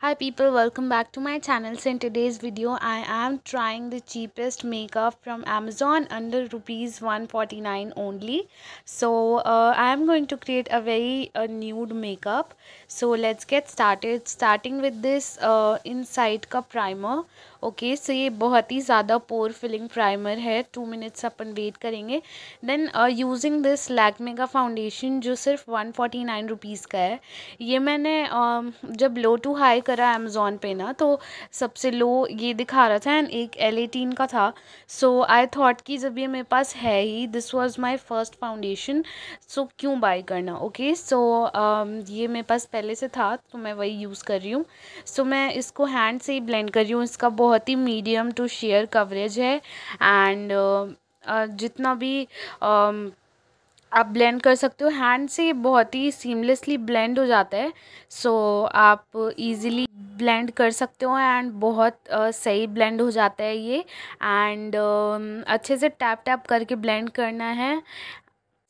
hi people welcome back to my channel so in today's video i am trying the cheapest makeup from amazon under rupees 149 only so uh, i am going to create a very a uh, nude makeup so let's get started starting with this uh, inside cup primer okay so ये बहुत ही ज़्यादा pore filling primer है two minutes अपन wait करेंगे then using this Lakme का foundation जो सिर्फ वन फोर्टी नाइन रुपीज़ का है ये मैंने uh, जब लो टू हाई करा अमेज़ोन पे ना तो सबसे लो ये दिखा रहा था एंड एक एल एटीन का था सो आई थॉट कि जब ये मेरे पास है ही this was my first foundation so क्यों बाई करना okay okay? So so, uh, ये मेरे पास पहले से था तो मैं वही यूज़ कर रही हूँ सो so, मैं इसको हैंड से ही ब्लेंड कर रही हूँ इसका बहुत बहुत ही मीडियम टू शेयर कवरेज है एंड uh, uh, जितना भी um, आप ब्लेंड कर सकते हो हैंड से बहुत ही सीमलेसली ब्लेंड हो जाता है सो so, आप इजीली ब्लेंड कर सकते हो एंड बहुत uh, सही ब्लेंड हो जाता है ये एंड um, अच्छे से टैप टैप करके ब्लेंड करना है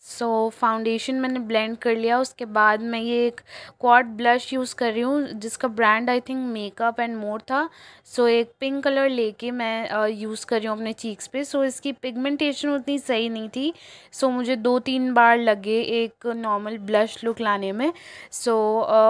सो so, फाउंडेशन मैंने ब्लेंड कर लिया उसके बाद मैं ये एक क्वाड ब्लश यूज़ कर रही हूँ जिसका brand I think makeup and more था सो so, एक पिंक कलर लेके मैं यूज़ कर रही हूँ अपने चीक्स पे सो so, इसकी पिगमेंटेशन उतनी सही नहीं थी सो so, मुझे दो तीन बार लगे एक नॉर्मल ब्लश लुक लाने में so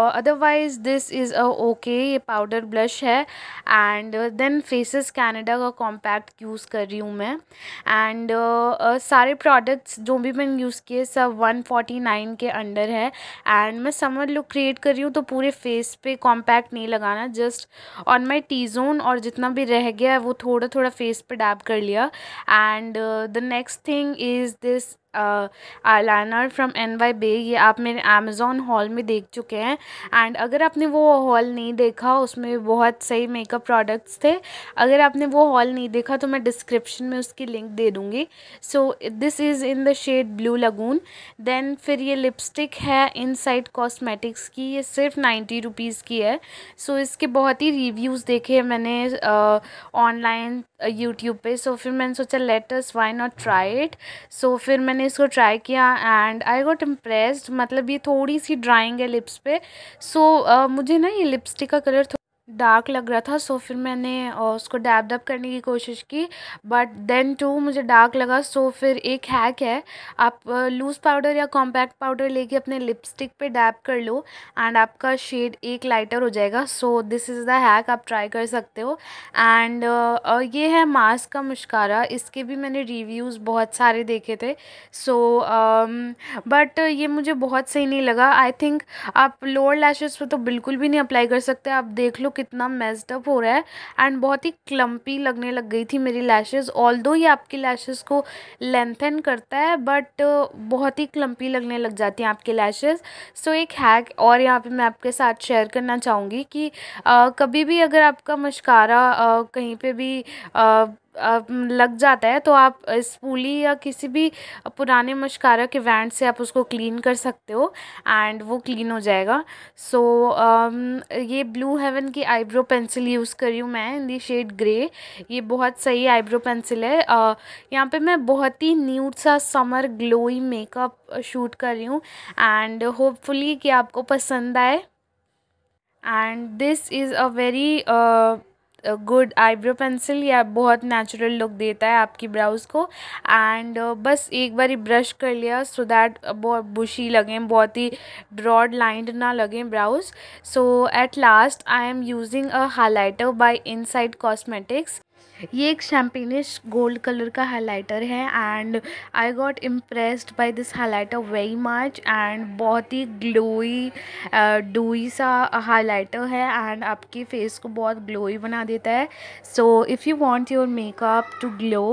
otherwise this is a okay ये पाउडर ब्लश है एंड देन फेसिस कैनेडा का कॉम्पैक्ट यूज़ कर रही हूँ मैं एंड uh, uh, सारे प्रोडक्ट्स जो भी मैंने यूज़ ये सब 149 के अंडर है एंड मैं समर लुक क्रिएट कर रही हूँ तो पूरे फेस पे कॉम्पैक्ट नहीं लगाना just on my T zone और जितना भी रह गया है वो थोड़ा थोड़ा फेस पे डैब कर लिया and the next thing is this eyeliner from N Y Bae ये आप मेरे अमेज़ोन हॉल में देख चुके हैं एंड अगर आपने वो हॉल नहीं देखा उसमें बहुत सही मेकअप प्रोडक्ट्स थे अगर आपने वो हॉल नहीं देखा तो मैं डिस्क्रिप्शन में उसकी लिंक दे दूँगी so this is in the shade blue lagoon then फिर ये लिपस्टिक है इन साइड कॉस्मेटिक्स की ये सिर्फ नाइन्टी रुपीज़ की है सो so, इसके बहुत ही रिव्यूज़ देखे मैंने ऑनलाइन यूट्यूब पे सो so, फिर मैंने सोचा let's why not try it so फिर मैंने मैंने इसको ट्राई किया एंड आई गॉट इम्प्रेस्ड मतलब ये थोड़ी सी ड्राइंग है लिप्स पे सो so, uh, मुझे ना ये लिपस्टिक का कलर डार्क लग रहा था सो फिर मैंने उसको डैब डैब करने की कोशिश की बट देन टू मुझे डार्क लगा सो फिर एक हैक है आप लूज़ पाउडर या कॉम्पैक्ट पाउडर लेके अपने लिपस्टिक पे डैब कर लो एंड आपका शेड एक लाइटर हो जाएगा so this is the hack आप ट्राई कर सकते हो एंड uh, ये है मास्क का मुश्कारा इसके भी मैंने रिव्यूज़ बहुत सारे देखे थे सो so, बट um, ये मुझे बहुत सही नहीं लगा आई थिंक आप लोअर लैशेज़ पर तो बिल्कुल भी नहीं अप्लाई कर सकते आप देख लो कितना मेजडअप हो रहा है एंड बहुत ही क्लम्पी लगने लग गई थी मेरी लैशेज़ ऑल दो ये आपकी लैशेज़ को लेंथन करता है बट uh, बहुत ही क्लम्पी लगने लग जाती हैं आपकी लैशेज़ सो एक हैक और यहाँ पे मैं आपके साथ शेयर करना चाहूँगी कि आ, uh, कभी भी अगर आपका मशकारा uh, कहीं पे भी आ, लग जाता है तो आप स्पूली या किसी भी पुराने मशकारा के वैंड से आप उसको क्लीन कर सकते हो एंड वो क्लीन हो जाएगा सो so, um, ये ब्लू हेवन की आईब्रो पेंसिल यूज़ करी हूँ मैं इन दी शेड ग्रे ये बहुत सही आईब्रो पेंसिल है uh, यहाँ पे मैं बहुत ही न्यूट सा समर ग्लोई मेकअप शूट कर रही हूँ एंड होपफुली कि आपको पसंद आए and this is a very good eyebrow pencil या बहुत नेचुरल लुक देता है आपकी ब्राउज़ को एंड uh, बस एक बार ब्रश कर लिया सो दैट बहुत बुशी लगें बहुत ही ब्रॉड लाइंड ना लगें brows so at last I am using a highlighter by Insight Cosmetics ये एक शैम्पेनिश गोल्ड कलर का हाइलाइटर है and I got impressed by this highlighter very much and बहुत ही ग्लोई डूई uh, सा highlighter है एंड आपके face को बहुत ग्लोई बना देता है so if you want your makeup to glow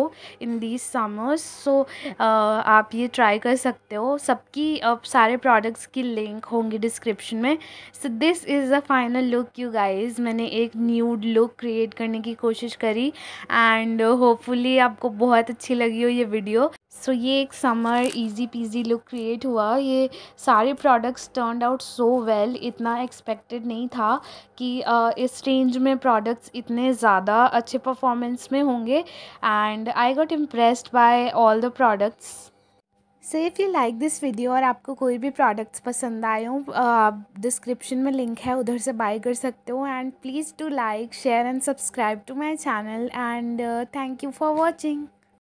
in this summers so आप ये ट्राई कर सकते हो सबकी अब सारे प्रोडक्ट्स की लिंक होंगी डिस्क्रिप्शन में so this is the final look you guys मैंने एक न्यूड लुक क्रिएट करने की कोशिश करी एंड होपफुली आपको बहुत अच्छी लगी हो ये वीडियो सो so, ये एक summer easy peasy look create हुआ ये सारे products turn out so well इतना एक्सपेक्टेड नहीं था कि uh, इस रेंज में प्रोडक्ट्स इतने ज़्यादा अच्छे परफॉर्मेंस में होंगे and I got impressed by all the products so if you like this video और आपको कोई भी प्रोडक्ट्स पसंद आए हों डिस्क्रिप्शन में लिंक है उधर से बाय कर सकते हो and please to like share and subscribe to my channel and thank you for watching